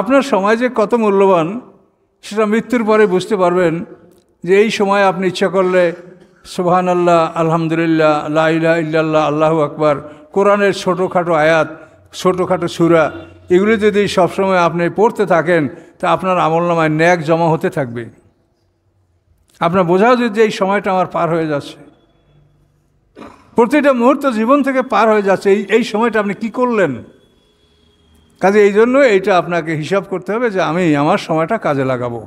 আপনার সময় যে কত মূল্যবান সেটা মৃত্যুর পরে বুঝতে পারবেন যে এই সময় আপনি ইচ্ছা করলে সুবাহান আল্লাহ আলহামদুলিল্লাহ লাইলা ইল্লাল্লাহ আল্লাহু আকবার কোরআনের ছোটোখাটো আয়াত ছোটোখাটো সুরা এগুলো যদি সবসময় আপনি পড়তে থাকেন তা আপনার আমল নামায় ন্যাক জমা হতে থাকবে আপনার বোঝা উচিত যে এই সময়টা আমার পার হয়ে যাচ্ছে প্রতিটা মুহূর্ত জীবন থেকে পার হয়ে যাচ্ছে এই এই সময়টা আপনি কি করলেন কাজে এই জন্য এইটা আপনাকে হিসাব করতে হবে যে আমি আমার সময়টা কাজে লাগাবো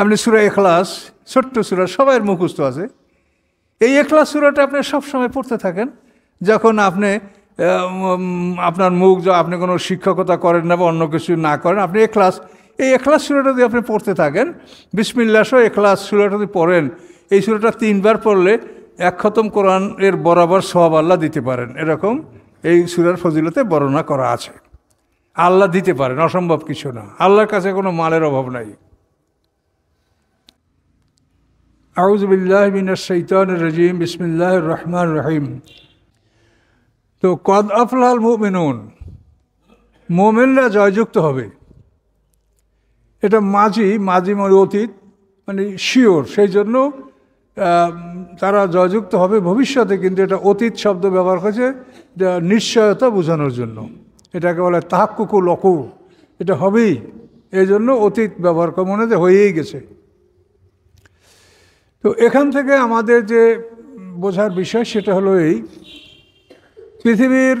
আপনি সুরা এখলাস ছোট্ট সুরা সবাই মুখস্থ আছে এই এখলাস সুরাটা আপনি সবসময় পড়তে থাকেন যখন আপনি আপনার মুখ যা আপনি কোনো শিক্ষকতা করেন না বা অন্য কিছু না করেন আপনি এখলাস এই এখলাস সুরাটা যদি আপনি পড়তে থাকেন বিসমিল্লাস এখলাস সুরাটা যদি পড়েন এই সুরাটা তিনবার পড়লে এক খতম কোরআন এর বরাবর সোহাব আল্লাহ দিতে পারেন এরকম এই সুরার ফজিলতে বর্ণনা করা আছে আল্লাহ দিতে পারেন অসম্ভব কিছু না আল্লাহর কাছে কোনো মালের অভাব নাই রাজিম বিসমিল্লাহ রহমান রহিম তো কদ আফলাল মোমেনুন মোমেনরা জয়যুক্ত হবে এটা মাঝি মাঝি মানে অতীত মানে শিওর সেই জন্য তারা জয়যুক্ত হবে ভবিষ্যতে কিন্তু এটা অতীত শব্দ ব্যবহার করেছে নিশ্চয়তা বোঝানোর জন্য এটাকে বলে কুকু লকু এটা হবেই এই জন্য অতীত ব্যবহার করে মনে হয়েই গেছে তো এখান থেকে আমাদের যে বোঝার বিষয় সেটা হলো এই পৃথিবীর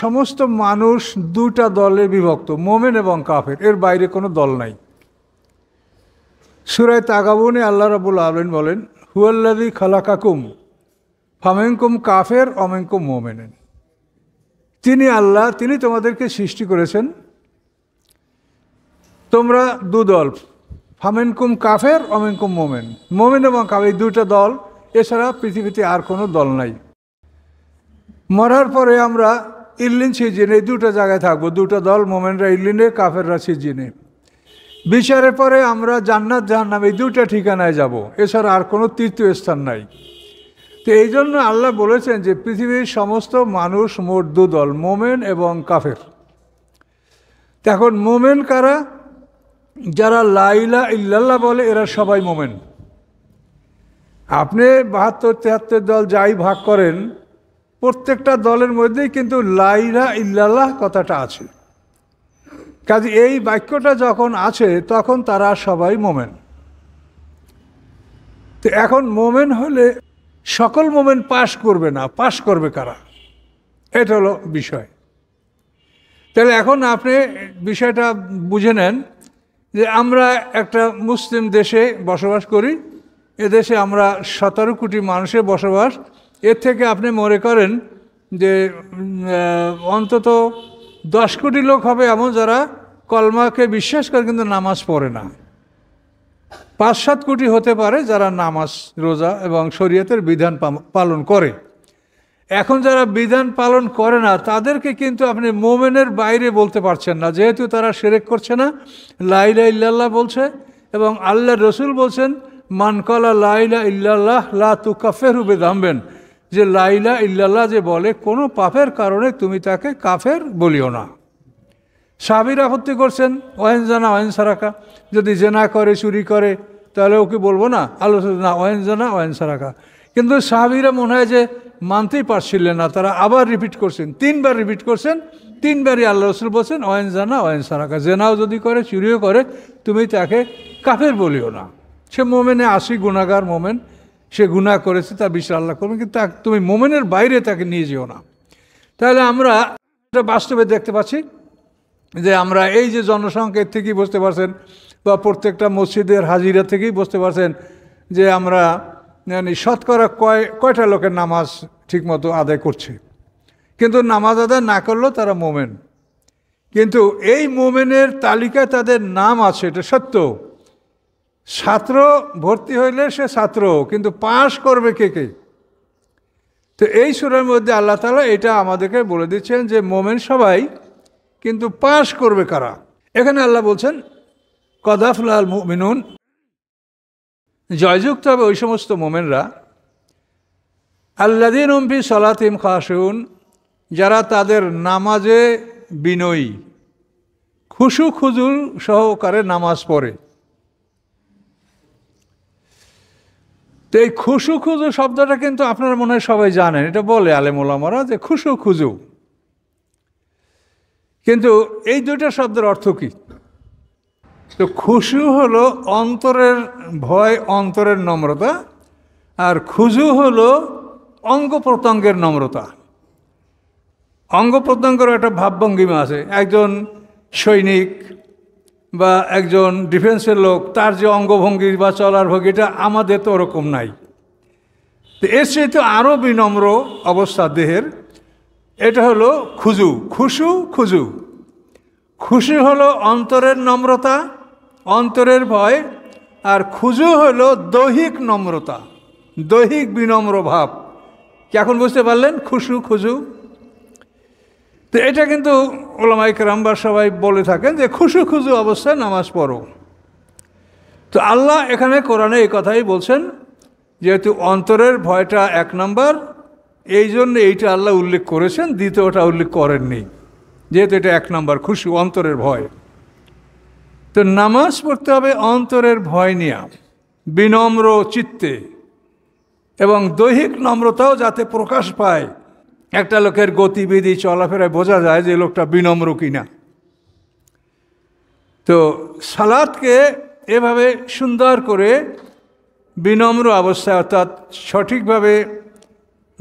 সমস্ত মানুষ দুটা দলে বিভক্ত মোমেন এবং কাফের এর বাইরে কোনো দল নাই সুরায় তাগাবনে আল্লাহ রাবুল আলম বলেন হুয়াল্লাদি খালাকাকুম ফামেঙ্কুম কাফের অমেঙ্কুম মোমেনেন তিনি আল্লাহ তিনি তোমাদেরকে সৃষ্টি করেছেন তোমরা দু দল ফামেনকুম কাফের অমেনকুম মোমেন মোমেন এবং কাফ এই দুইটা দল এছাড়া পৃথিবীতে আর কোনো দল নাই মরার পরে আমরা ইল্লিন সিজিন এই দুটো জায়গায় থাকবো দুটো দল মোমেনরা ইল্লিনে কাফেররা সিজিনে বিচারের পরে আমরা জান্নাত জাহান্নাম এই দুটা ঠিকানায় যাব এছাড়া আর কোনো তৃতীয় স্থান নাই তো এই জন্য আল্লাহ বলেছেন যে পৃথিবীর সমস্ত মানুষ মোট দুদল মোমেন এবং কাফের এখন মোমেন কারা যারা লাইলা ইল্লাল্লাহ বলে এরা সবাই মোমেন আপনি বাহাত্তর তেহাত্তর দল যাই ভাগ করেন প্রত্যেকটা দলের মধ্যেই কিন্তু লাইলা ইল্লাল্লাহ কথাটা আছে কাজে এই বাক্যটা যখন আছে তখন তারা সবাই মোমেন তো এখন মোমেন হলে সকল মোমেন পাশ করবে না পাশ করবে কারা এটা হলো বিষয় তাহলে এখন আপনি বিষয়টা বুঝে নেন যে আমরা একটা মুসলিম দেশে বসবাস করি এদেশে আমরা সতেরো কোটি মানুষে বসবাস এর থেকে আপনি মনে করেন যে অন্তত দশ কোটি লোক হবে এমন যারা কলমাকে বিশ্বাস করে কিন্তু নামাজ পড়ে না পাঁচ সাত কোটি হতে পারে যারা নামাজ রোজা এবং শরীয়তের বিধান পালন করে এখন যারা বিধান পালন করে না তাদেরকে কিন্তু আপনি মোমেনের বাইরে বলতে পারছেন না যেহেতু তারা সেরেক করছে না লাইলা ইল্লাল্লাহ বলছে এবং আল্লাহ রসুল বলছেন মানকলা লাইলা ইল্লাল্লাহ লা তুকাফের রূপে দামবেন যে লাইলা ইল্লাল্লাহ যে বলে কোনো পাপের কারণে তুমি তাকে কাফের বলিও না সাবির আপত্তি করছেন ওহেন জানা ওহেন সারাকা যদি জেনা করে চুরি করে তাহলে ওকে বলবো না আলোচনা না জানা ওহেন সারাকা কিন্তু সাহাবিরা মনে হয় যে মানতেই পারছিলেন না তারা আবার রিপিট করছেন তিনবার রিপিট করছেন তিনবারই আল্লাহ রসুল বলছেন ওয়েন জানা ওয়েন সারাকা জেনাও যদি করে চুরিও করে তুমি তাকে কাফের বলিও না সে মোমেনে আসি গুণাগার মোমেন সে গুণা করেছে তা বিশাল আল্লাহ করবেন কিন্তু তুমি মোমেনের বাইরে তাকে নিয়ে যেও না তাহলে আমরা বাস্তবে দেখতে পাচ্ছি যে আমরা এই যে জনসংখ্যার থেকেই বুঝতে পারছেন বা প্রত্যেকটা মসজিদের হাজিরা থেকেই বুঝতে পারছেন যে আমরা মানে শতকরা কয় কয়টা লোকের নামাজ ঠিকমতো আদায় করছে কিন্তু নামাজ আদায় না করলেও তারা মোমেন কিন্তু এই মোমেনের তালিকায় তাদের নাম আছে এটা সত্য ছাত্র ভর্তি হইলে সে ছাত্র কিন্তু পাশ করবে কে কে তো এই সুরের মধ্যে আল্লাহ তালা এটা আমাদেরকে বলে দিচ্ছেন যে মোমেন সবাই কিন্তু পাশ করবে কারা এখানে আল্লাহ বলছেন কদাফলাল মিনুন জয়যুক্ত হবে ওই সমস্ত মোমেনরা আল্লাদিন উম্পি সলাতিম খাসুন যারা তাদের নামাজে বিনয়ী খুশু খুজুর সহকারে নামাজ পড়ে তো এই খুশু খুজু শব্দটা কিন্তু আপনারা মনে হয় সবাই জানেন এটা বলে আলেমুলামারা যে খুশু খুজু কিন্তু এই দুইটা শব্দের অর্থ কী তো খুশু হলো অন্তরের ভয় অন্তরের নম্রতা আর খুজু হলো অঙ্গ প্রত্যঙ্গের নম্রতা অঙ্গ প্রত্যঙ্গের একটা ভাবভঙ্গিমা আছে একজন সৈনিক বা একজন ডিফেন্সের লোক তার যে অঙ্গভঙ্গি বা চলার ভঙ্গিটা আমাদের তো ওরকম নাই তো এর তো আরও বিনম্র অবস্থা দেহের এটা হলো খুজু খুশু খুজু খুশি হলো অন্তরের নম্রতা অন্তরের ভয় আর খুজু হলো দৈহিক নম্রতা দৈহিক বিনম্র ভাব এখন বুঝতে পারলেন খুশু খুজু তো এটা কিন্তু ওলামাইক রামবা সবাই বলে থাকেন যে খুশু খুজু অবস্থায় নামাজ পড়ো তো আল্লাহ এখানে কোরআনে এই কথাই বলছেন যেহেতু অন্তরের ভয়টা এক নম্বর এই জন্য এইটা আল্লাহ উল্লেখ করেছেন দ্বিতীয়টা উল্লেখ করেননি যেহেতু এটা এক নম্বর খুশি অন্তরের ভয় তো নামাজ পড়তে হবে অন্তরের ভয় নিয়ে বিনম্র চিত্তে এবং দৈহিক নম্রতাও যাতে প্রকাশ পায় একটা লোকের গতিবিধি চলাফেরায় বোঝা যায় যে লোকটা বিনম্র কিনা তো সালাদকে এভাবে সুন্দর করে বিনম্র অবস্থায় অর্থাৎ সঠিকভাবে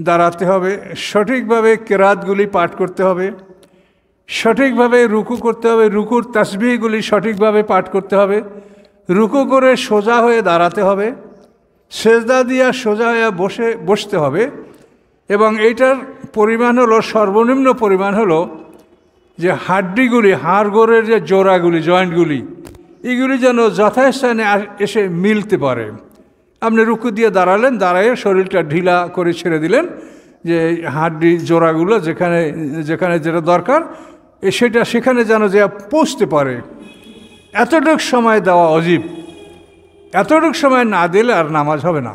দাঁড়াতে হবে সঠিকভাবে কেরাতগুলি পাঠ করতে হবে সঠিকভাবে রুকু করতে হবে রুকুর তাসবিহগুলি সঠিকভাবে পাঠ করতে হবে রুকু করে সোজা হয়ে দাঁড়াতে হবে সেজদা দিয়া সোজা হয়ে বসে বসতে হবে এবং এইটার পরিমাণ হলো সর্বনিম্ন পরিমাণ হলো যে হাড্ডিগুলি হাড়গোড়ের যে জোড়াগুলি জয়েন্টগুলি এগুলি যেন যথাস্থানে এসে মিলতে পারে আপনি রুকু দিয়ে দাঁড়ালেন দাঁড়িয়ে শরীরটা ঢিলা করে ছেড়ে দিলেন যে হাড্ডি জোড়াগুলো যেখানে যেখানে যেটা দরকার সেটা সেখানে যেন যে পৌঁছতে পারে এতটুক সময় দেওয়া অজীব এতটুক সময় না দিলে আর নামাজ হবে না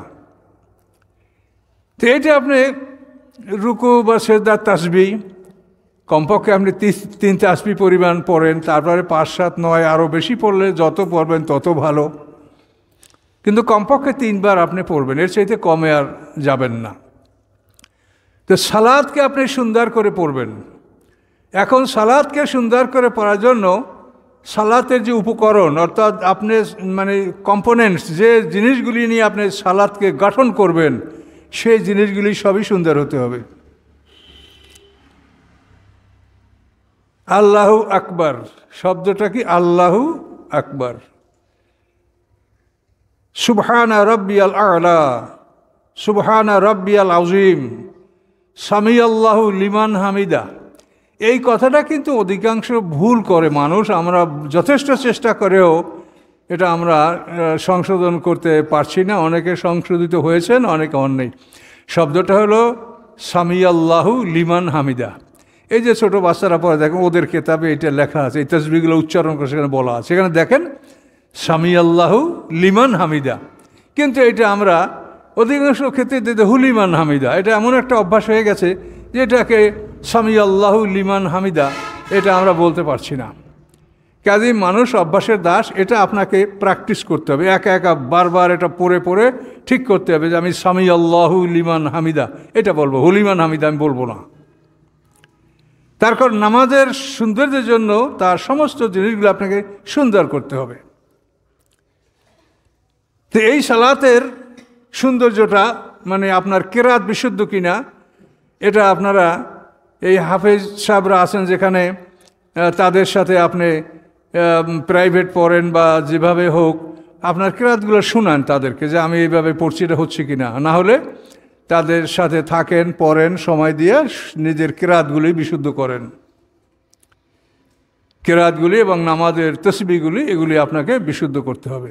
তো এটা আপনি রুকু বা সেদার তাসবি কমপক্ষে আপনি তিন তাসবি পরিমাণ পড়েন তারপরে পাঁচ সাত নয় আরও বেশি পড়লে যত পড়বেন তত ভালো কিন্তু কমপক্ষে তিনবার আপনি পড়বেন এর চাইতে কমে আর যাবেন না তো সালাদকে আপনি সুন্দর করে পড়বেন এখন সালাদকে সুন্দর করে পড়ার জন্য সালাতের যে উপকরণ অর্থাৎ আপনি মানে কম্পোনেন্টস যে জিনিসগুলি নিয়ে আপনি সালাদকে গঠন করবেন সেই জিনিসগুলি সবই সুন্দর হতে হবে আল্লাহ আকবার শব্দটা কি আল্লাহু আকবার সুবহানা রব্বিয়াল আলা সুবহানা রব্বিয়াল আজিম সামি আল্লাহ লিমান হামিদা এই কথাটা কিন্তু অধিকাংশ ভুল করে মানুষ আমরা যথেষ্ট চেষ্টা করেও এটা আমরা সংশোধন করতে পারছি না অনেকে সংশোধিত হয়েছেন অনেকে অন্য শব্দটা হলো সামি আল্লাহ লিমান হামিদা এই যে ছোটো বাচ্চারা পরে দেখেন ওদের কেতাবে এটা লেখা আছে এই তসবিগুলো উচ্চারণ করে সেখানে বলা আছে সেখানে দেখেন স্বামী আল্লাহু লিমান হামিদা কিন্তু এটা আমরা অধিকাংশ ক্ষেত্রে দিতে হুলিমান হামিদা এটা এমন একটা অভ্যাস হয়ে গেছে যে এটাকে স্বামী আল্লাহু লিমান হামিদা এটা আমরা বলতে পারছি না কাজে মানুষ অভ্যাসের দাস এটা আপনাকে প্র্যাকটিস করতে হবে একা একা বারবার এটা পড়ে পড়ে ঠিক করতে হবে যে আমি স্বামী আল্লাহু লিমান হামিদা এটা বলবো হুলিমান হামিদা আমি বলবো না তারপর নামাজের সৌন্দর্যের জন্য তার সমস্ত জিনিসগুলো আপনাকে সুন্দর করতে হবে তো এই সালাতের সৌন্দর্যটা মানে আপনার কেরাত বিশুদ্ধ কিনা এটা আপনারা এই হাফেজ সাহেবরা আছেন যেখানে তাদের সাথে আপনি প্রাইভেট পড়েন বা যেভাবে হোক আপনার কেরাতগুলো শুনান তাদেরকে যে আমি এইভাবে পড়ছি এটা হচ্ছে কি না না হলে তাদের সাথে থাকেন পড়েন সময় দিয়ে নিজের কেরাতগুলি বিশুদ্ধ করেন কেরাতগুলি এবং নামাজের তসবিগুলি এগুলি আপনাকে বিশুদ্ধ করতে হবে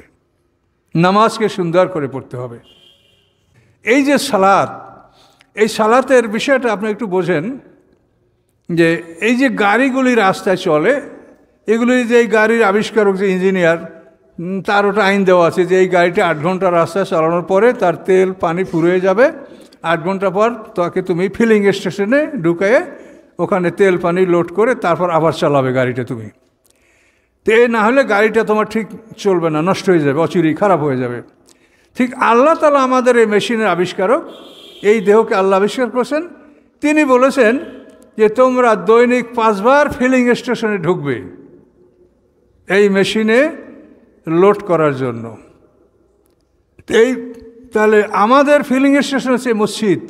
নামাজকে সুন্দর করে পড়তে হবে এই যে সালাত এই সালাতের বিষয়টা আপনি একটু বোঝেন যে এই যে গাড়িগুলি রাস্তায় চলে এগুলি যে এই গাড়ির আবিষ্কারক যে ইঞ্জিনিয়ার তার ওটা আইন দেওয়া আছে যে এই গাড়িটা আট ঘন্টা রাস্তায় চালানোর পরে তার তেল পানি ফুরিয়ে যাবে আট ঘন্টা পর তাকে তুমি ফিলিং স্টেশনে ঢুকে ওখানে তেল পানি লোড করে তারপর আবার চালাবে গাড়িটা তুমি তো এই না হলে গাড়িটা তোমার ঠিক চলবে না নষ্ট হয়ে যাবে অচুরি খারাপ হয়ে যাবে ঠিক আল্লাহ তালা আমাদের এই মেশিনের আবিষ্কারক এই দেহকে আল্লাহ আবিষ্কার করেছেন তিনি বলেছেন যে তোমরা দৈনিক পাঁচবার ফিলিং স্টেশনে ঢুকবে এই মেশিনে লোড করার জন্য এই তাহলে আমাদের ফিলিং স্টেশন হচ্ছে মসজিদ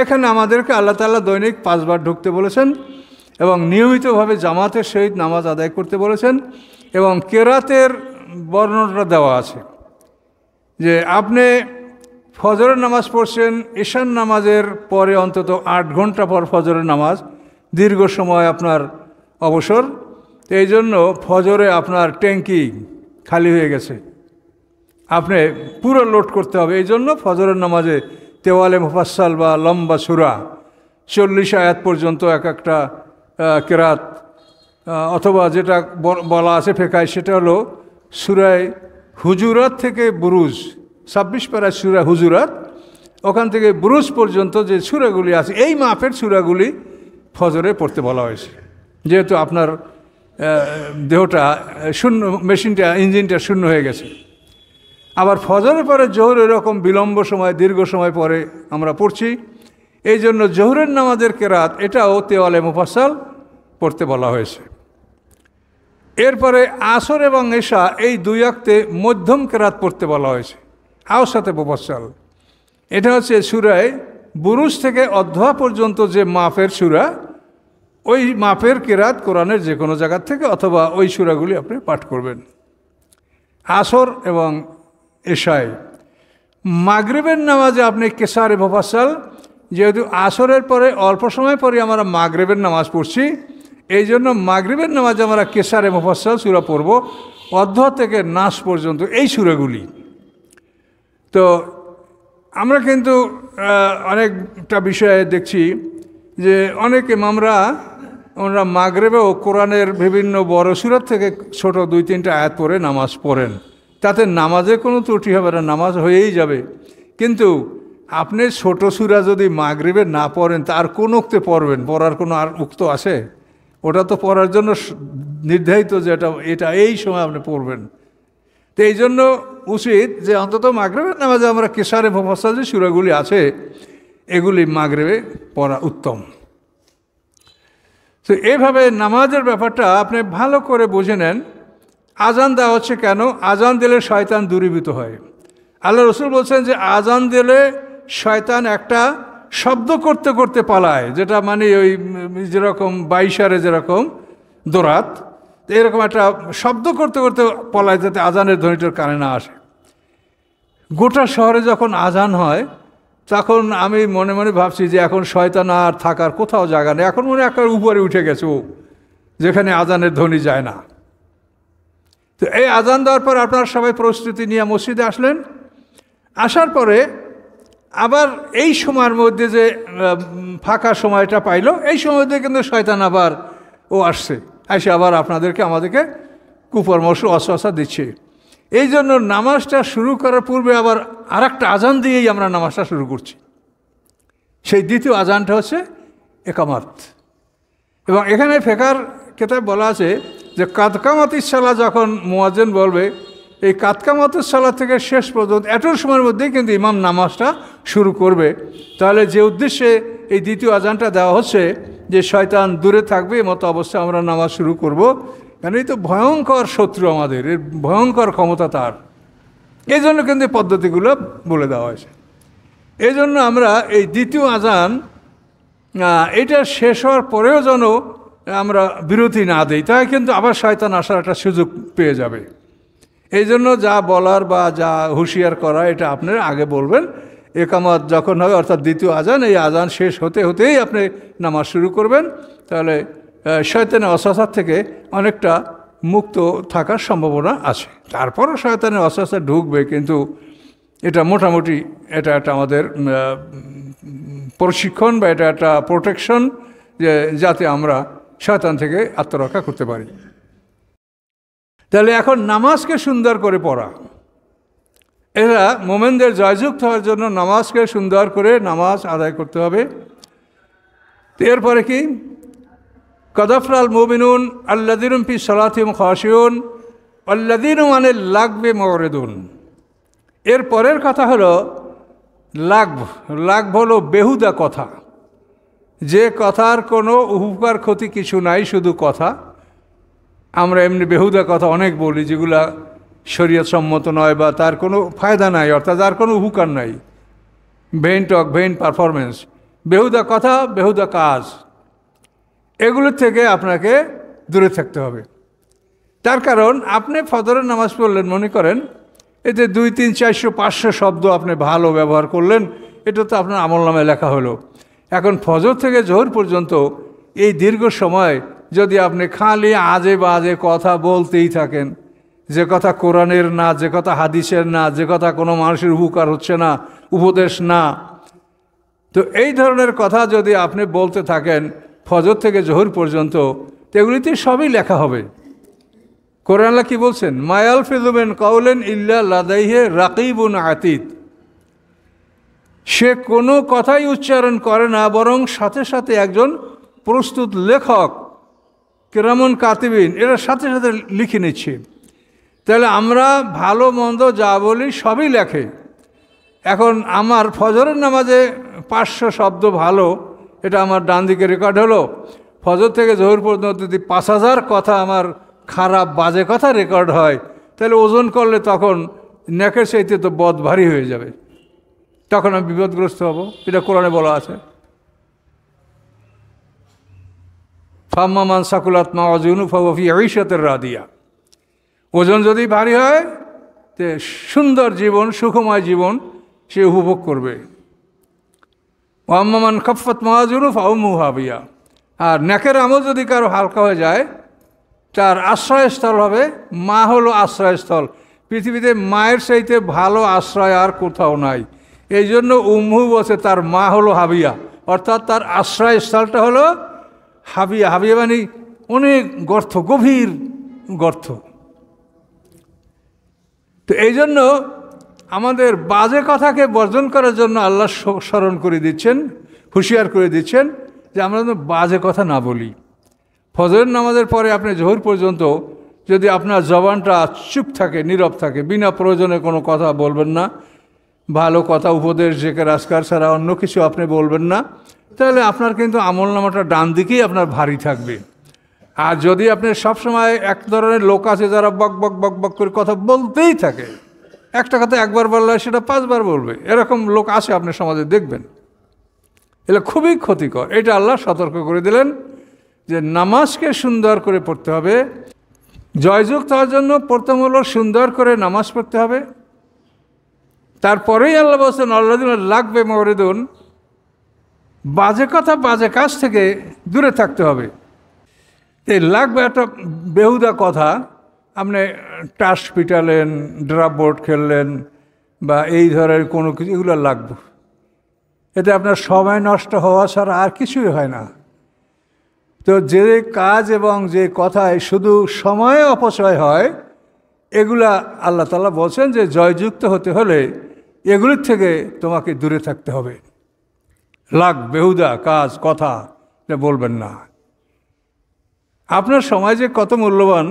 এখানে আমাদেরকে আল্লাহ তাল্লাহ দৈনিক পাঁচবার ঢুকতে বলেছেন এবং নিয়মিতভাবে জামাতের সহিত নামাজ আদায় করতে বলেছেন এবং কেরাতের বর্ণনাটা দেওয়া আছে যে আপনি ফজরের নামাজ পড়ছেন ঈশান নামাজের পরে অন্তত আট ঘন্টা পর ফজরের নামাজ দীর্ঘ সময় আপনার অবসর এই জন্য ফজরে আপনার ট্যাঙ্কি খালি হয়ে গেছে আপনি পুরো লোড করতে হবে এই জন্য ফজরের নামাজে তেওয়ালে মুফাসাল বা লম্বা সুরা চল্লিশ আয়াত পর্যন্ত এক একটা কেরাত অথবা যেটা বলা আছে ফেকায় সেটা হলো সুরায় হুজুরাত থেকে বুরুজ ছাব্বিশ পাড়ায় সুরা হুজুরাত ওখান থেকে বুরুজ পর্যন্ত যে সুরাগুলি আছে এই মাপের সুরাগুলি ফজরে পড়তে বলা হয়েছে যেহেতু আপনার দেহটা শূন্য মেশিনটা ইঞ্জিনটা শূন্য হয়ে গেছে আবার ফজরের পরে জোর এরকম বিলম্ব সময় দীর্ঘ সময় পরে আমরা পড়ছি এই জন্য জহুরের নামাজের কেরাত এটাও তেওয়ালে মুফাসাল পড়তে বলা হয়েছে এরপরে আসর এবং এশা এই দুই আক্তে মধ্যম কেরাত পড়তে বলা হয়েছে আও সাথে মুফাসাল এটা হচ্ছে সুরায় বুরুজ থেকে অধ্যা পর্যন্ত যে মাফের সুরা ওই মাপের কেরাত কোরআনের যে কোনো জায়গার থেকে অথবা ওই সুরাগুলি আপনি পাঠ করবেন আসর এবং এশায় মাগরিবের নামাজে আপনি কেসার এ মোফাসাল যেহেতু আসরের পরে অল্প সময় পরে আমরা মাগরেবের নামাজ পড়ছি এই জন্য মাগরীবের নামাজ আমরা কেসারে মোফাসাল সুরা পড়ব অর্ধ থেকে নাস পর্যন্ত এই সুরেগুলি তো আমরা কিন্তু অনেকটা বিষয়ে দেখছি যে অনেক মামরা ওনারা মাগরেবেও কোরআনের বিভিন্ন বড় সুরের থেকে ছোট দুই তিনটা আয়াত পরে নামাজ পড়েন তাতে নামাজে কোনো ত্রুটি হবে না নামাজ হয়েই যাবে কিন্তু আপনি ছোট সুরা যদি মাগরিবে না পড়েন তার কোন উক্তে পড়বেন পড়ার কোনো আর উক্ত আছে ওটা তো পড়ার জন্য নির্ধারিত যে এটা এটা এই সময় আপনি পড়বেন তো এই জন্য উচিত যে অন্তত মাগরেবের নামাজে আমরা কেশারে ভবস্থা যে সুরাগুলি আছে এগুলি মাগরেবে পড়া উত্তম তো এইভাবে নামাজের ব্যাপারটা আপনি ভালো করে বুঝে নেন আজান দেওয়া হচ্ছে কেন আজান দিলে শয়তান দূরীভূত হয় আল্লাহ রসুল বলছেন যে আজান দিলে শয়তান একটা শব্দ করতে করতে পালায় যেটা মানে ওই যেরকম বাইশারে যেরকম দোরাত এরকম একটা শব্দ করতে করতে পলায় যাতে আজানের ধ্বনিটার কানে না আসে গোটা শহরে যখন আজান হয় তখন আমি মনে মনে ভাবছি যে এখন শয়তান আর থাকার কোথাও জায়গা নেই এখন মনে একবার উপরে উঠে গেছে ও যেখানে আজানের ধ্বনি যায় না তো এই আজান দেওয়ার পর আপনারা সবাই প্রস্তুতি নিয়ে মসজিদে আসলেন আসার পরে আবার এই সময়ের মধ্যে যে ফাঁকা সময়টা পাইল এই সময় মধ্যে কিন্তু শয়তান আবার ও আসছে আসে আবার আপনাদেরকে আমাদেরকে কুপরামর্শ অশ্বাসা দিচ্ছে এই জন্য নামাজটা শুরু করার পূর্বে আবার আর একটা আজান দিয়েই আমরা নামাজটা শুরু করছি সেই দ্বিতীয় আজানটা হচ্ছে একামাত এবং এখানে ফেকার কেতাব বলা আছে যে কাদকামাত ইসালা যখন মোয়াজেন বলবে এই কাতকামাতের সালা থেকে শেষ পর্যন্ত এটোর সময়ের মধ্যেই কিন্তু ইমাম নামাজটা শুরু করবে তাহলে যে উদ্দেশ্যে এই দ্বিতীয় আজানটা দেওয়া হচ্ছে যে শয়তান দূরে থাকবে মতো অবস্থায় আমরা নামাজ শুরু করব কেন এই তো ভয়ঙ্কর শত্রু আমাদের এর ভয়ঙ্কর ক্ষমতা তার এই জন্য কিন্তু পদ্ধতিগুলো বলে দেওয়া হয়েছে এই জন্য আমরা এই দ্বিতীয় আজান এটা শেষ হওয়ার পরেও যেন আমরা বিরতি না দিই তাই কিন্তু আবার শয়তান আসার একটা সুযোগ পেয়ে যাবে এই জন্য যা বলার বা যা হুঁশিয়ার করা এটা আপনি আগে বলবেন একামত যখন হবে অর্থাৎ দ্বিতীয় আজান এই আজান শেষ হতে হতেই আপনি নামাজ শুরু করবেন তাহলে শয়তানে অসাসার থেকে অনেকটা মুক্ত থাকার সম্ভাবনা আছে তারপরও শয়তানে অসাসা ঢুকবে কিন্তু এটা মোটামুটি এটা একটা আমাদের প্রশিক্ষণ বা এটা একটা প্রোটেকশন যে যাতে আমরা শয়তান থেকে আত্মরক্ষা করতে পারি তাহলে এখন নামাজকে সুন্দর করে পড়া এরা মোমেনদের জয়যুক্ত হওয়ার জন্য নামাজকে সুন্দর করে নামাজ আদায় করতে হবে এরপরে কি কদফরাল মোমিনুন আল্লাদিনুম পি সলাথিম খাসিউন আল্লাদিনু মানে লাগবে মরেদুন এর পরের কথা হলো লাগভ লাগভ হলো বেহুদা কথা যে কথার কোনো উপকার ক্ষতি কিছু নাই শুধু কথা আমরা এমনি বেহুদা কথা অনেক বলি যেগুলা শরীয়ত সম্মত নয় বা তার কোনো ফায়দা নাই অর্থাৎ তার কোনো উপকার নাই ভেন টক ভেন পারফরমেন্স বেহুদা কথা বেহুদা কাজ এগুলোর থেকে আপনাকে দূরে থাকতে হবে তার কারণ আপনি ফদরের নামাজ পড়লেন মনে করেন এতে দুই তিন চারশো পাঁচশো শব্দ আপনি ভালো ব্যবহার করলেন এটা তো আপনার আমল নামে লেখা হলো এখন ফজর থেকে জোহর পর্যন্ত এই দীর্ঘ সময় যদি আপনি খালি আজে বাজে কথা বলতেই থাকেন যে কথা কোরআনের না যে কথা হাদিসের না যে কথা কোনো মানুষের উপকার হচ্ছে না উপদেশ না তো এই ধরনের কথা যদি আপনি বলতে থাকেন ফজর থেকে জোহর পর্যন্ত তেগুলিতে এগুলিতে সবই লেখা হবে কোরআনলা কি বলছেন মায়াল ফিলুমেন কাউলেন ইল্লা লাদাইহে রাকিবুন আতিত সে কোনো কথাই উচ্চারণ করে না বরং সাথে সাথে একজন প্রস্তুত লেখক কেরামন কাতিবিন এরা সাথে সাথে লিখে নিচ্ছে তাহলে আমরা ভালো মন্দ যা বলি সবই লেখে এখন আমার ফজরের নামাজে পাঁচশো শব্দ ভালো এটা আমার ডান দিকে রেকর্ড হলো ফজর থেকে জহুর পর্যন্ত যদি পাঁচ হাজার কথা আমার খারাপ বাজে কথা রেকর্ড হয় তাহলে ওজন করলে তখন নেকের সেইতে তো বদ ভারী হয়ে যাবে তখন আমি বিপদগ্রস্ত হব এটা কোরআনে বলা আছে ফাম্মামান সাকুলাত মা অজনু ফি ঐশতের রাদিয়া ওজন যদি ভারী হয় তে সুন্দর জীবন সুখময় জীবন সে উপভোগ করবে ওয়াম্মামান খফত মহাজুরু ফাউমু হাবিয়া আর ন্যাকের আমল যদি কারো হালকা হয়ে যায় তার আশ্রয়স্থল হবে মা হলো আশ্রয়স্থল পৃথিবীতে মায়ের সাইতে ভালো আশ্রয় আর কোথাও নাই এই জন্য উম্মু বসে তার মা হলো হাবিয়া অর্থাৎ তার আশ্রয়স্থলটা হলো হাবিয়া হাবিয়া মানে অনেক গর্থ গভীর গর্থ তো এই জন্য আমাদের বাজে কথাকে বর্জন করার জন্য আল্লাহ স্মরণ করে দিচ্ছেন হুঁশিয়ার করে দিচ্ছেন যে আমরা যেন বাজে কথা না বলি ফজর নামাজের পরে আপনি জোহর পর্যন্ত যদি আপনার জবানটা চুপ থাকে নীরব থাকে বিনা প্রয়োজনে কোনো কথা বলবেন না ভালো কথা উপদেশ জেকে রাজকার ছাড়া অন্য কিছু আপনি বলবেন না তাহলে আপনার কিন্তু আমল নামাটা ডান দিকেই আপনার ভারী থাকবে আর যদি আপনি সবসময় এক ধরনের লোক আছে যারা বক বক বক বক করে কথা বলতেই থাকে একটা কথা একবার বললে সেটা পাঁচবার বলবে এরকম লোক আছে আপনি সমাজে দেখবেন এটা খুবই ক্ষতিকর এটা আল্লাহ সতর্ক করে দিলেন যে নামাজকে সুন্দর করে পড়তে হবে জয়যুগ তার জন্য প্রথম হলো সুন্দর করে নামাজ পড়তে হবে তারপরেই আল্লাহ বলছেন আল্লাহ লাগবে মরিদুন বাজে কথা বাজে কাজ থেকে দূরে থাকতে হবে এই লাগবে একটা বেহুদা কথা আপনি টাস পিটালেন ড্রাপ বোর্ড খেললেন বা এই ধরনের কোনো কিছু এগুলো লাগবে এতে আপনার সময় নষ্ট হওয়া ছাড়া আর কিছুই হয় না তো যে কাজ এবং যে কথায় শুধু সময়ে অপচয় হয় এগুলা আল্লাহ তালা বলছেন যে জয়যুক্ত হতে হলে এগুলির থেকে তোমাকে দূরে থাকতে হবে লাখ বেহুদা কাজ কথা বলবেন না আপনার সময় যে কত মূল্যবান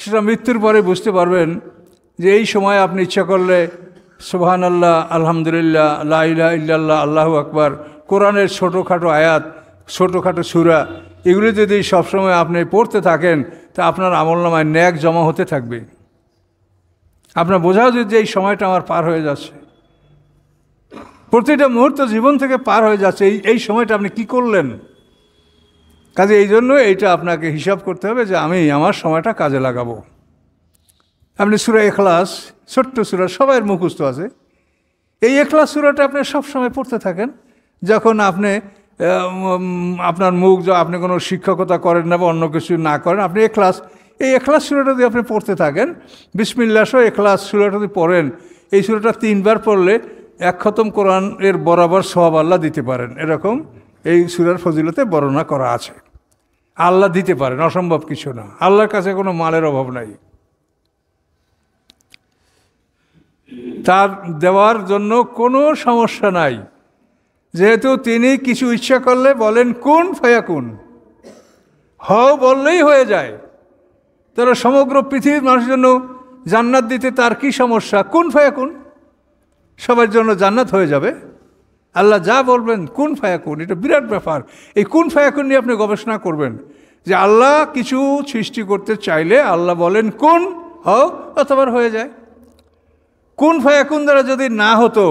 সেটা মৃত্যুর পরে বুঝতে পারবেন যে এই সময় আপনি ইচ্ছা করলে সোহান আল্লাহ আলহামদুলিল্লাহ লাইলা ইল্লাল্লাহ আল্লাহ আকবার কোরআনের ছোটোখাটো আয়াত ছোটোখাটো সুরা এগুলো যদি সবসময় আপনি পড়তে থাকেন তা আপনার আমল নামায় ন্যাক জমা হতে থাকবে আপনার বোঝা উচিত যে এই সময়টা আমার পার হয়ে যাচ্ছে প্রতিটা মুহূর্ত জীবন থেকে পার হয়ে যাচ্ছে এই এই সময়টা আপনি কি করলেন কাজে এই জন্য এইটা আপনাকে হিসাব করতে হবে যে আমি আমার সময়টা কাজে লাগাবো আপনি সুরা এখলাস ছোট্ট সুরা সবাই মুখস্থ আছে এই এখলাস সুরাটা আপনি সবসময় পড়তে থাকেন যখন আপনি আপনার মুখ আপনি কোনো শিক্ষকতা করেন না বা অন্য কিছু না করেন আপনি এখলাস এই এখলাস সুরাটা যদি আপনি পড়তে থাকেন বিসমিল্লাসও এখলাস সুরাটা যদি পড়েন এই সুরাটা তিনবার পড়লে এক খতম কোরআন এর বরাবর সব আল্লাহ দিতে পারেন এরকম এই সুরার ফজিলতে বর্ণনা করা আছে আল্লাহ দিতে পারেন অসম্ভব কিছু না আল্লাহর কাছে কোনো মালের অভাব নাই তার দেওয়ার জন্য কোনো সমস্যা নাই যেহেতু তিনি কিছু ইচ্ছা করলে বলেন কোন ফয়াকুন হও বললেই হয়ে যায় তারা সমগ্র পৃথিবীর মানুষের জন্য জান্নাত দিতে তার কি সমস্যা কোন ফয়াকুন সবার জন্য জান্নাত হয়ে যাবে আল্লাহ যা বলবেন কোন ফায়াকুন এটা বিরাট ব্যাপার এই কোন ফায়াকুন নিয়ে আপনি গবেষণা করবেন যে আল্লাহ কিছু সৃষ্টি করতে চাইলে আল্লাহ বলেন কোন হও অথবা হয়ে যায় কোন ফায়াকুন দ্বারা যদি না হতো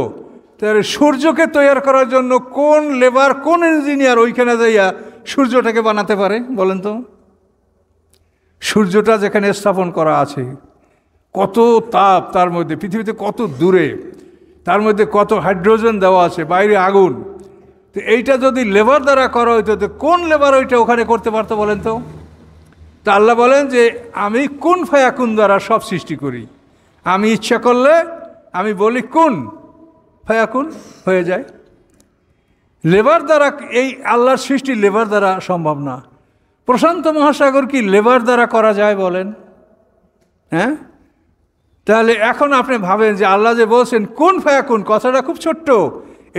তাহলে সূর্যকে তৈরি করার জন্য কোন লেবার কোন ইঞ্জিনিয়ার ওইখানে যাইয়া সূর্যটাকে বানাতে পারে বলেন তো সূর্যটা যেখানে স্থাপন করা আছে কত তাপ তার মধ্যে পৃথিবীতে কত দূরে তার মধ্যে কত হাইড্রোজেন দেওয়া আছে বাইরে আগুন তো এইটা যদি লেবার দ্বারা করা হইতো তো কোন লেবার ওইটা ওখানে করতে পারতো বলেন তো তা আল্লাহ বলেন যে আমি কোন ফায়াকুন দ্বারা সব সৃষ্টি করি আমি ইচ্ছা করলে আমি বলি কোন ফায়াকুন হয়ে যায় লেবার দ্বারা এই আল্লাহর সৃষ্টি লেবার দ্বারা সম্ভব না প্রশান্ত মহাসাগর কি লেবার দ্বারা করা যায় বলেন হ্যাঁ তাহলে এখন আপনি ভাবেন যে আল্লাহ যে বলছেন কোন ফায়াকুন কথাটা খুব ছোট্ট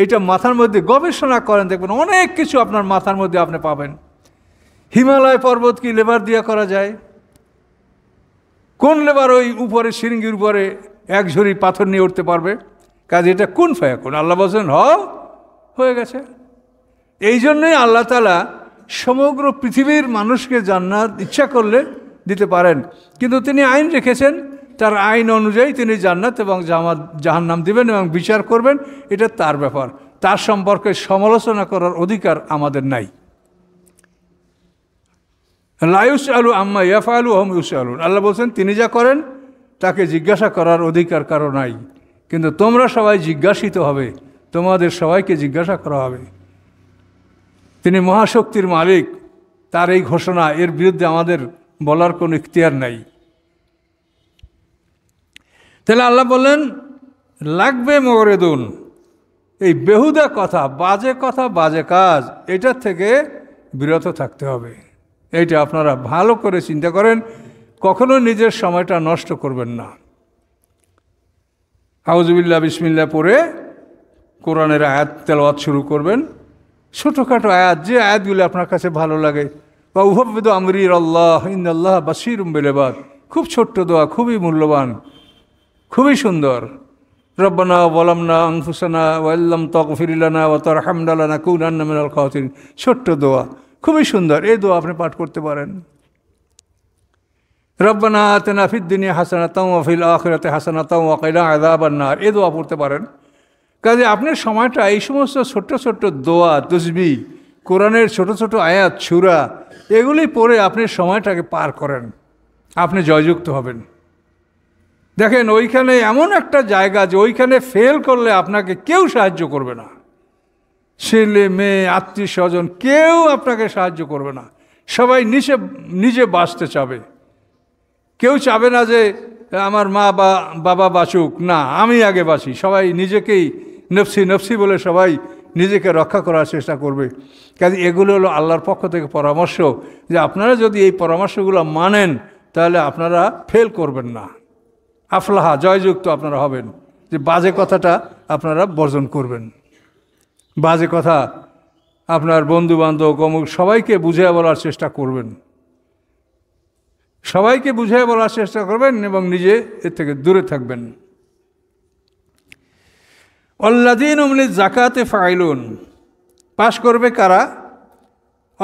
এটা মাথার মধ্যে গবেষণা করেন দেখবেন অনেক কিছু আপনার মাথার মধ্যে আপনি পাবেন হিমালয় পর্বত কি লেবার দিয়া করা যায় কোন লেবার ওই উপরে সিরিঙ্গির উপরে এক ঝুড়ি পাথর নিয়ে উঠতে পারবে কাজে এটা কোন ফায়াকুন আল্লাহ বলছেন হ হয়ে গেছে এই জন্যই আল্লাহ তালা সমগ্র পৃথিবীর মানুষকে জান্নাত ইচ্ছা করলে দিতে পারেন কিন্তু তিনি আইন রেখেছেন তার আইন অনুযায়ী তিনি জান্নাত এবং জামাত জাহান্নাম দিবেন এবং বিচার করবেন এটা তার ব্যাপার তার সম্পর্কে সমালোচনা করার অধিকার আমাদের নাই লায়ুস আলু আম্মা ইয়াফা আলু আহম ইউস আলু আল্লাহ বলছেন তিনি যা করেন তাকে জিজ্ঞাসা করার অধিকার কারো নাই কিন্তু তোমরা সবাই জিজ্ঞাসিত হবে তোমাদের সবাইকে জিজ্ঞাসা করা হবে তিনি মহাশক্তির মালিক তার এই ঘোষণা এর বিরুদ্ধে আমাদের বলার কোনো ইখতিয়ার নাই তাহলে আল্লাহ বললেন লাগবে মগরেদুন এই বেহুদা কথা বাজে কথা বাজে কাজ এটার থেকে বিরত থাকতে হবে এইটা আপনারা ভালো করে চিন্তা করেন কখনো নিজের সময়টা নষ্ট করবেন না হাউজবিল্লা বিসমিল্লা পড়ে কোরআনের আয়াত তেলওয়াত শুরু করবেন ছোটোখাটো আয়াত যে আয়াতগুলি আপনার কাছে ভালো লাগে বা উহবেদ আমরির আল্লাহ ইন্দাল্লাহ সিরুম বেলেবাদ খুব ছোট্ট দোয়া খুবই মূল্যবান খুবই সুন্দর রব্বানা না আংফুসানা ওয়াল্লাম ফিরিলানা ও তর হামডালানা কুনান্না মিনাল খাওয়াতিন ছোট্ট দোয়া খুবই সুন্দর এই দোয়া আপনি পাঠ করতে পারেন রব্বানা আতেনা ফিদ্দিনী হাসানা তাও ফিল আখরাতে হাসানা তাও আকাইলা না এ দোয়া পড়তে পারেন কাজে আপনার সময়টা এই সমস্ত ছোট্ট ছোট্ট দোয়া তসবি কোরআনের ছোট ছোট আয়াত ছুরা এগুলি পড়ে আপনি সময়টাকে পার করেন আপনি জয়যুক্ত হবেন দেখেন ওইখানে এমন একটা জায়গা যে ওইখানে ফেল করলে আপনাকে কেউ সাহায্য করবে না ছেলে মেয়ে আত্মীয় স্বজন কেউ আপনাকে সাহায্য করবে না সবাই নিজে নিজে বাঁচতে চাবে কেউ চাবে না যে আমার মা বা বাবা বাঁচুক না আমি আগে বাঁচি সবাই নিজেকেই নফসি নফসি বলে সবাই নিজেকে রক্ষা করার চেষ্টা করবে কাজে এগুলো হলো আল্লাহর পক্ষ থেকে পরামর্শ যে আপনারা যদি এই পরামর্শগুলো মানেন তাহলে আপনারা ফেল করবেন না আফলাহা জয়যুক্ত আপনারা হবেন যে বাজে কথাটা আপনারা বর্জন করবেন বাজে কথা আপনার বন্ধুবান্ধব অমুক সবাইকে বুঝিয়ে বলার চেষ্টা করবেন সবাইকে বুঝিয়ে বলার চেষ্টা করবেন এবং নিজে এর থেকে দূরে থাকবেন অল্লাদিন উমলি জাকাতে ফাইলুন পাশ করবে কারা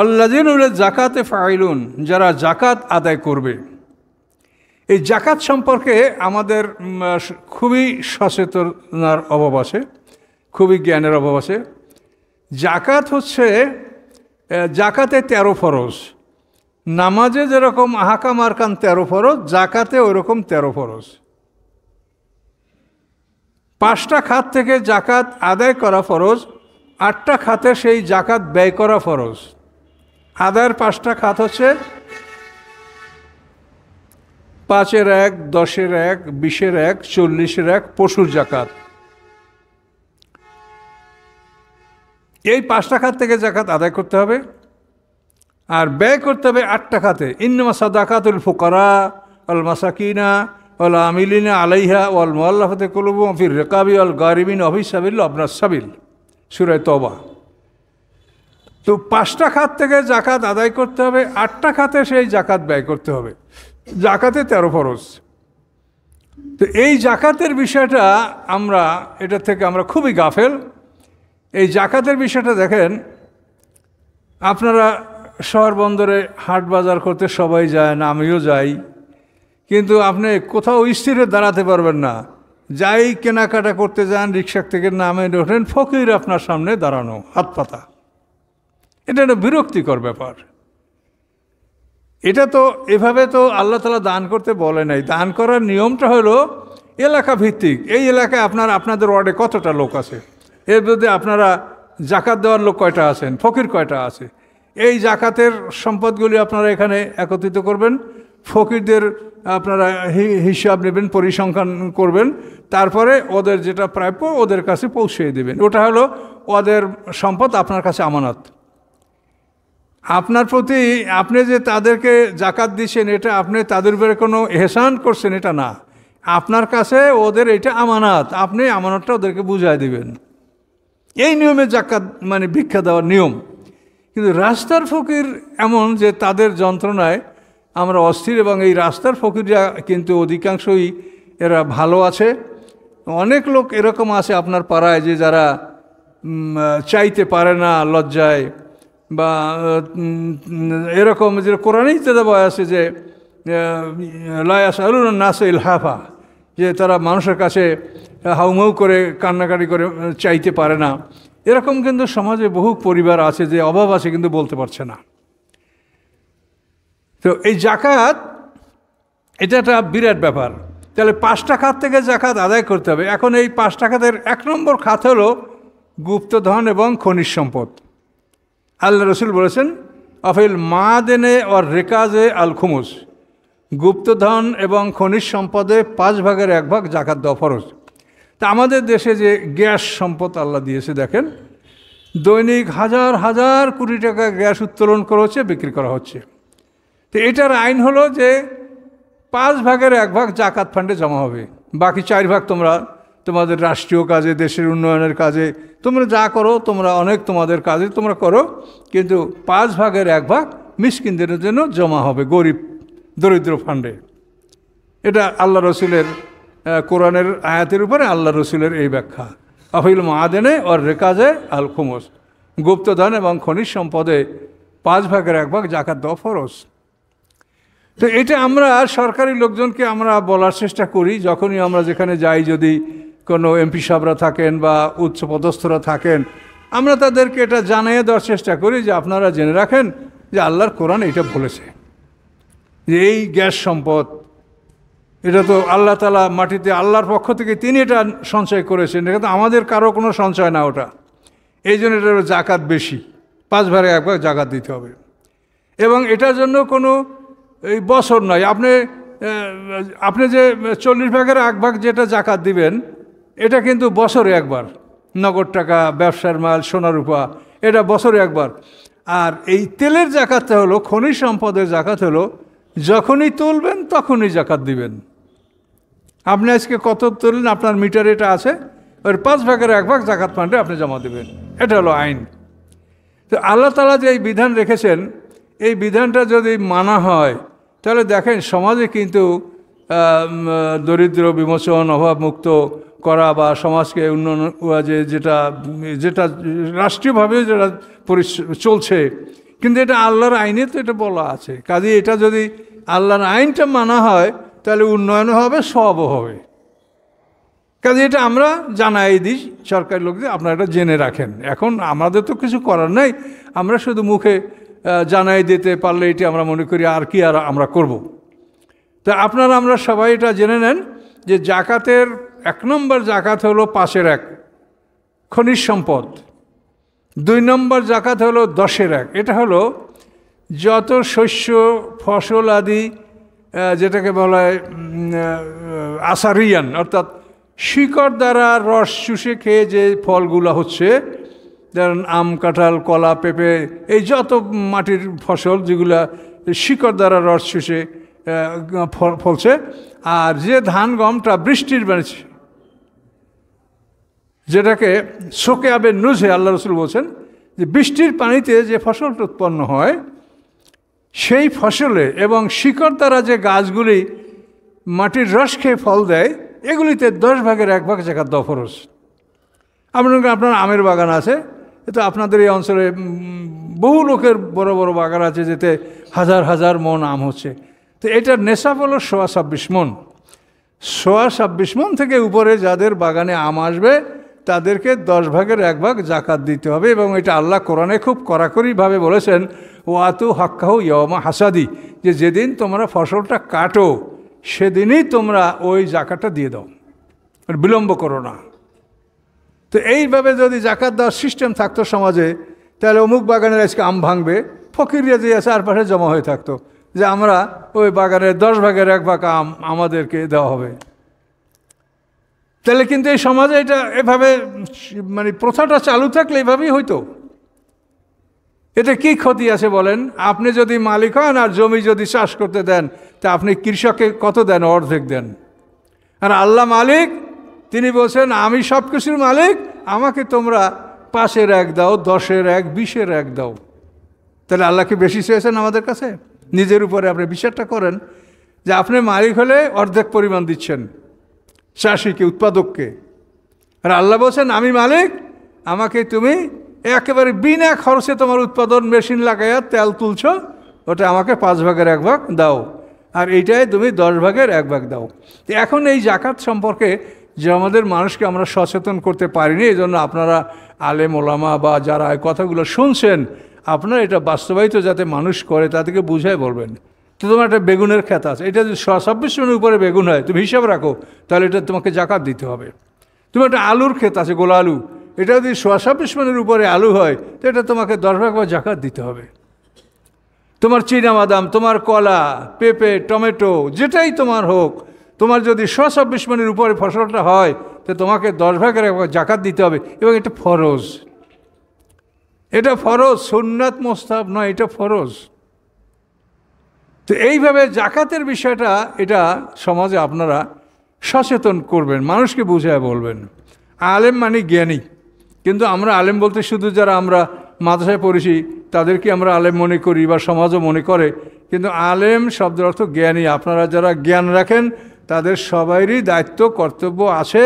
অল্লাদিন উমলি জাকাতে ফাইলুন যারা জাকাত আদায় করবে এই জাকাত সম্পর্কে আমাদের খুবই সচেতনার অভাব আছে খুবই জ্ঞানের অভাব আছে জাকাত হচ্ছে জাকাতে তেরো ফরজ নামাজে যেরকম আহাকা আরকান তেরো ফরজ জাকাতে ওরকম তেরো ফরজ পাঁচটা খাত থেকে জাকাত আদায় করা ফরজ আটটা খাতে সেই জাকাত ব্যয় করা ফরজ আদায়ের পাঁচটা খাত হচ্ছে পাঁচের এক দশের এক বিশের এক চল্লিশের এক পশুর জাকাত এই পাঁচটা খাত থেকে জাকাত আদায় করতে হবে আর ব্যয় করতে হবে আটটা খাতে দাকাত উল ফোকারা অল মাসাকিনা অল আমিলিনা আলাইহা অল মোয়াল্লাফতে কলুবু অফির রেকাবি অল গারিবিন অফিস সাবিল আপনার সাবিল সুরাই তবা তো পাঁচটা খাত থেকে জাকাত আদায় করতে হবে আটটা খাতে সেই জাকাত ব্যয় করতে হবে জাকাতে তেরো ফরজ তো এই জাকাতের বিষয়টা আমরা এটা থেকে আমরা খুবই গাফেল এই জাকাতের বিষয়টা দেখেন আপনারা শহর বন্দরে হাট বাজার করতে সবাই যায় না আমিও যাই কিন্তু আপনি কোথাও স্থিরে দাঁড়াতে পারবেন না যাই কেনাকাটা করতে যান রিক্সা থেকে নামে ওঠেন ফকির আপনার সামনে দাঁড়ানো হাত পাতা এটা একটা বিরক্তিকর ব্যাপার এটা তো এভাবে তো আল্লাহ তালা দান করতে বলে নাই দান করার নিয়মটা হলো এলাকা ভিত্তিক এই এলাকায় আপনার আপনাদের ওয়ার্ডে কতটা লোক আছে এর বিরুদ্ধে আপনারা জাকাত দেওয়ার লোক কয়টা আছেন ফকির কয়টা আছে এই জাকাতের সম্পদগুলি আপনারা এখানে একত্রিত করবেন ফকিরদের আপনারা হিসাব নেবেন পরিসংখ্যান করবেন তারপরে ওদের যেটা প্রাপ্য ওদের কাছে পৌঁছিয়ে দেবেন ওটা হলো ওদের সম্পদ আপনার কাছে আমানত আপনার প্রতি আপনি যে তাদেরকে জাকাত দিচ্ছেন এটা আপনি তাদের উপরে কোনো এহসান করছেন এটা না আপনার কাছে ওদের এটা আমানত আপনি আমানতটা ওদেরকে বুঝাই দেবেন এই নিয়মে জাকাত মানে ভিক্ষা দেওয়ার নিয়ম কিন্তু রাস্তার ফকির এমন যে তাদের যন্ত্রণায় আমরা অস্থির এবং এই রাস্তার ফকিররা কিন্তু অধিকাংশই এরা ভালো আছে অনেক লোক এরকম আছে আপনার পাড়ায় যে যারা চাইতে পারে না লজ্জায় বা এরকম যে কোরআনেই তো দেওয়া আছে যে লায়াস আলুন নাস ইলহাফা যে তারা মানুষের কাছে হাউমাউ করে কান্নাকাটি করে চাইতে পারে না এরকম কিন্তু সমাজে বহু পরিবার আছে যে অভাব আছে কিন্তু বলতে পারছে না তো এই জাকাত এটা একটা বিরাট ব্যাপার তাহলে পাঁচটা খাত থেকে জাকাত আদায় করতে হবে এখন এই পাঁচটা খাতের এক নম্বর খাত হলো গুপ্তধন এবং খনিজ সম্পদ আল্লাহ রসুল বলেছেন অফিল মা দেনে অর রেকাজে আল খুমুস গুপ্তধন এবং খনিজ সম্পদে পাঁচ ভাগের এক ভাগ জাকাত দেওয়া ফরজ তা আমাদের দেশে যে গ্যাস সম্পদ আল্লাহ দিয়েছে দেখেন দৈনিক হাজার হাজার কোটি টাকা গ্যাস উত্তোলন করা হচ্ছে বিক্রি করা হচ্ছে তো এটার আইন হলো যে পাঁচ ভাগের এক ভাগ জাকাত ফান্ডে জমা হবে বাকি চার ভাগ তোমরা তোমাদের রাষ্ট্রীয় কাজে দেশের উন্নয়নের কাজে তোমরা যা করো তোমরা অনেক তোমাদের কাজে তোমরা করো কিন্তু পাঁচ ভাগের এক ভাগ মিসকিনদের জন্য জমা হবে গরিব দরিদ্র ফান্ডে এটা আল্লাহ রসুলের কোরআনের আয়াতের উপরে আল্লাহ রসুলের এই ব্যাখ্যা আফিল মাহাদেনে ওর রেকাজে আল খুমস গুপ্তধন এবং খনিজ সম্পদে পাঁচ ভাগের এক ভাগ জাকাত দ ফরস তো এটা আমরা সরকারি লোকজনকে আমরা বলার চেষ্টা করি যখনই আমরা যেখানে যাই যদি কোনো এমপি সাহরা থাকেন বা উচ্চ পদস্থরা থাকেন আমরা তাদেরকে এটা জানিয়ে দেওয়ার চেষ্টা করি যে আপনারা জেনে রাখেন যে আল্লাহর কোরআন এটা বলেছে যে এই গ্যাস সম্পদ এটা তো আল্লাহ তালা মাটিতে আল্লাহর পক্ষ থেকে তিনি এটা সঞ্চয় করেছেন এটা তো আমাদের কারো কোনো সঞ্চয় না ওটা এই জন্য এটার জাকাত বেশি পাঁচ ভারে একবার জাকাত দিতে হবে এবং এটার জন্য কোনো এই বছর নয় আপনি আপনি যে চল্লিশ ভাগের এক ভাগ যেটা জাকাত দিবেন এটা কিন্তু বছরে একবার নগদ টাকা ব্যবসার মাল সোনা রূপা এটা বছরে একবার আর এই তেলের জাকাতটা হলো খনিজ সম্পদের জাকাত হলো যখনই তুলবেন তখনই জাকাত দিবেন আপনি আজকে কত তুললেন আপনার মিটার এটা আছে ওর পাঁচ ভাগের এক ভাগ জাকাত ফান্ডে আপনি জমা দেবেন এটা হলো আইন তো আল্লাহ তালা যে এই বিধান রেখেছেন এই বিধানটা যদি মানা হয় তাহলে দেখেন সমাজে কিন্তু দরিদ্র বিমোচন অভাবমুক্ত করা বা সমাজকে উন্নয়ন যে যেটা যেটা রাষ্ট্রীয়ভাবে যেটা চলছে কিন্তু এটা আল্লাহর আইনে তো এটা বলা আছে কাজে এটা যদি আল্লাহর আইনটা মানা হয় তাহলে উন্নয়ন হবে সব হবে কাজে এটা আমরা জানাই দিই সরকারি লোকদের আপনারা এটা জেনে রাখেন এখন আমাদের তো কিছু করার নাই আমরা শুধু মুখে জানাই দিতে পারলে এটি আমরা মনে করি আর কি আর আমরা করব। তা আপনারা আমরা সবাই এটা জেনে নেন যে জাকাতের এক নম্বর জাকাত হলো পাঁচের এক খনিজ সম্পদ দুই নম্বর জাকাত হলো দশের এক এটা হলো যত শস্য ফসল আদি যেটাকে বলা হয় আসারিয়ান অর্থাৎ শিকড় দ্বারা রস চুষে খেয়ে যে ফলগুলো হচ্ছে যেমন আম কাঁঠাল কলা পেঁপে এই যত মাটির ফসল যেগুলা শিকড় দ্বারা রস চুষে ফলছে আর যে ধান গমটা বৃষ্টির বেড়েছে যেটাকে শোকে আবে নুজে আল্লাহ রসুল বলছেন যে বৃষ্টির পানিতে যে ফসলটা উৎপন্ন হয় সেই ফসলে এবং শিকড় দ্বারা যে গাছগুলি মাটির রস খেয়ে ফল দেয় এগুলিতে দশ ভাগের এক ভাগ জায়গা দফরস আপনার আপনার আমের বাগান আছে এতে আপনাদের এই অঞ্চলে বহু লোকের বড় বড় বাগান আছে যেতে হাজার হাজার মন আম হচ্ছে তো এটার নেশা হলো সোয়া ছাব্বিশ মন সোয়া ছাব্বিশ মন থেকে উপরে যাদের বাগানে আম আসবে তাদেরকে দশ ভাগের এক ভাগ জাকাত দিতে হবে এবং এটা আল্লাহ কোরআনে খুব কড়াকড়িভাবে বলেছেন ওয়াতু হাক্কাহু ইয়মা হাসাদি যে যেদিন তোমরা ফসলটা কাটো সেদিনই তোমরা ওই জাকাতটা দিয়ে দাও মানে বিলম্ব করো না তো এইভাবে যদি জাকাত দেওয়ার সিস্টেম থাকতো সমাজে তাহলে অমুক বাগানের আজকে আম ভাঙবে ফকিরিয়া যে চারপাশে জমা হয়ে থাকতো যে আমরা ওই বাগানের দশ ভাগের এক ভাগ আম আমাদেরকে দেওয়া হবে তাহলে কিন্তু এই সমাজে এটা এভাবে মানে প্রথাটা চালু থাকলে এভাবেই হইতো এতে কি ক্ষতি আছে বলেন আপনি যদি মালিক হন আর জমি যদি চাষ করতে দেন তা আপনি কৃষককে কত দেন অর্ধেক দেন আর আল্লাহ মালিক তিনি বলছেন আমি সব কিছুর মালিক আমাকে তোমরা পাঁচের এক দাও দশের এক বিশের এক দাও তাহলে আল্লাহকে বেশি চেয়েছেন আমাদের কাছে নিজের উপরে আপনি বিচারটা করেন যে আপনি মালিক হলে অর্ধেক পরিমাণ দিচ্ছেন চাষিকে উৎপাদককে আর আল্লাহ বলছেন আমি মালিক আমাকে তুমি একেবারে বিনা খরচে তোমার উৎপাদন মেশিন লাগাইয়া তেল তুলছ ওটা আমাকে পাঁচ ভাগের এক ভাগ দাও আর এইটাই তুমি দশ ভাগের এক ভাগ দাও তো এখন এই জাকাত সম্পর্কে যে আমাদের মানুষকে আমরা সচেতন করতে পারিনি এই জন্য আপনারা আলে মোলামা বা যারা কথাগুলো শুনছেন আপনারা এটা বাস্তবায়িত যাতে মানুষ করে তাদেরকে বুঝায় বলবেন তো তোমার একটা বেগুনের খ্যাত আছে এটা যদি ছাব্বিশ মনের উপরে বেগুন হয় তুমি হিসাব রাখো তাহলে এটা তোমাকে জাকাত দিতে হবে তুমি একটা আলুর ক্ষেত আছে গোলা আলু এটা যদি ছাব্বিশ মনের উপরে আলু হয় তো এটা তোমাকে দশ ভাগ বা জাকাত দিতে হবে তোমার বাদাম তোমার কলা পেঁপে টমেটো যেটাই তোমার হোক তোমার যদি ছাব্বিশ মনের উপরে ফসলটা হয় তো তোমাকে দশ ভাগের একবার জাকাত দিতে হবে এবং এটা ফরজ এটা ফরজ সুন্নাত মোস্তাব নয় এটা ফরজ তো এইভাবে জাকাতের বিষয়টা এটা সমাজে আপনারা সচেতন করবেন মানুষকে বুঝায় বলবেন আলেম মানে জ্ঞানী কিন্তু আমরা আলেম বলতে শুধু যারা আমরা মাদ্রাসায় পড়েছি তাদেরকে আমরা আলেম মনে করি বা সমাজও মনে করে কিন্তু আলেম শব্দের অর্থ জ্ঞানী আপনারা যারা জ্ঞান রাখেন তাদের সবারই দায়িত্ব কর্তব্য আছে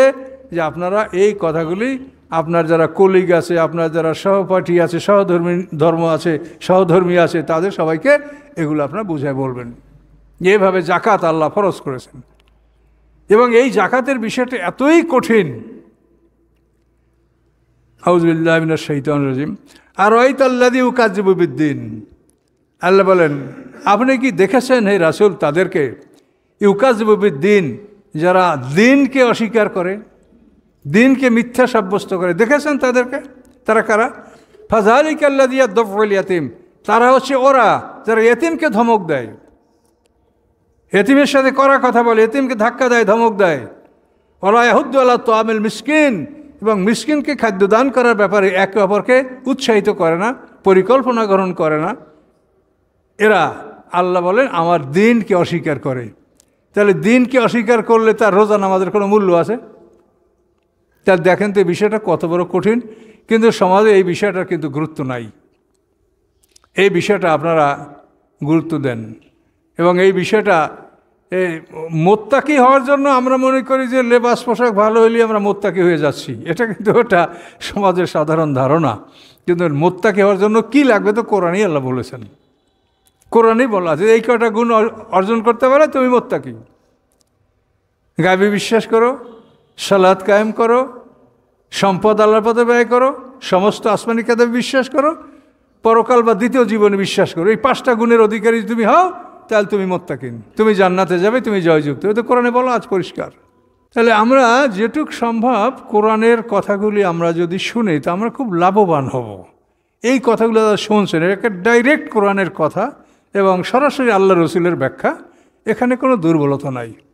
যে আপনারা এই কথাগুলি আপনার যারা কলিগ আছে আপনার যারা সহপাঠী আছে সহধর্মী ধর্ম আছে সহধর্মী আছে তাদের সবাইকে এগুলো আপনার বুঝায় বলবেন এভাবে জাকাত আল্লাহ ফরজ করেছেন এবং এই জাকাতের বিষয়টা এতই কঠিন হাউজবিল্লাহিনা শহীদ রাজিম আর ওয়াইতাল্লাদিউ কাজিবুদ্দিন আল্লাহ বলেন আপনি কি দেখেছেন হে রাসুল তাদেরকে দিন যারা দিনকে অস্বীকার করে দিনকে মিথ্যা সাব্যস্ত করে দেখেছেন তাদেরকে তারা কারা ফাজালিক কাল্লা দিয়া দফল ইয়াতিম তারা হচ্ছে ওরা যারা এতিমকে ধমক দেয় এতিমের সাথে করা কথা বলে এতিমকে ধাক্কা দেয় ধমক দেয় ওরা ইয়াহুদ্দ আল্লাহ তো আমিল মিসকিন এবং মিসকিনকে খাদ্য দান করার ব্যাপারে একে অপরকে উৎসাহিত করে না পরিকল্পনা গ্রহণ করে না এরা আল্লাহ বলেন আমার দিনকে অস্বীকার করে তাহলে দিনকে অস্বীকার করলে তার রোজা নামাজের কোনো মূল্য আছে তা দেখেন তো এই বিষয়টা কত বড় কঠিন কিন্তু সমাজে এই বিষয়টার কিন্তু গুরুত্ব নাই এই বিষয়টা আপনারা গুরুত্ব দেন এবং এই বিষয়টা মোত্তাকি হওয়ার জন্য আমরা মনে করি যে লেবাস পোশাক ভালো হইলে আমরা মোত্তাকি হয়ে যাচ্ছি এটা কিন্তু ওটা সমাজের সাধারণ ধারণা কিন্তু মোত্তাকি হওয়ার জন্য কি লাগবে তো কোরআনই আল্লাহ বলেছেন কোরআনই বলা আছে এই কটা গুণ অর্জন করতে পারে তুমি মোত্তাকি গাভী বিশ্বাস করো সালাদ কায়েম করো সম্পদ আল্লাহর পথে ব্যয় করো সমস্ত আসমানি কাদে বিশ্বাস করো পরকাল বা দ্বিতীয় জীবনে বিশ্বাস করো এই পাঁচটা গুণের অধিকারী তুমি হও তাহলে তুমি মোত্তাকিন তুমি জান্নাতে যাবে তুমি জয়যুক্ত তো কোরআনে বলো আজ পরিষ্কার তাহলে আমরা যেটুক সম্ভব কোরআনের কথাগুলি আমরা যদি শুনি তা আমরা খুব লাভবান হব এই কথাগুলো যারা শুনছেন এটা ডাইরেক্ট কোরআনের কথা এবং সরাসরি আল্লাহ রসুলের ব্যাখ্যা এখানে কোনো দুর্বলতা নাই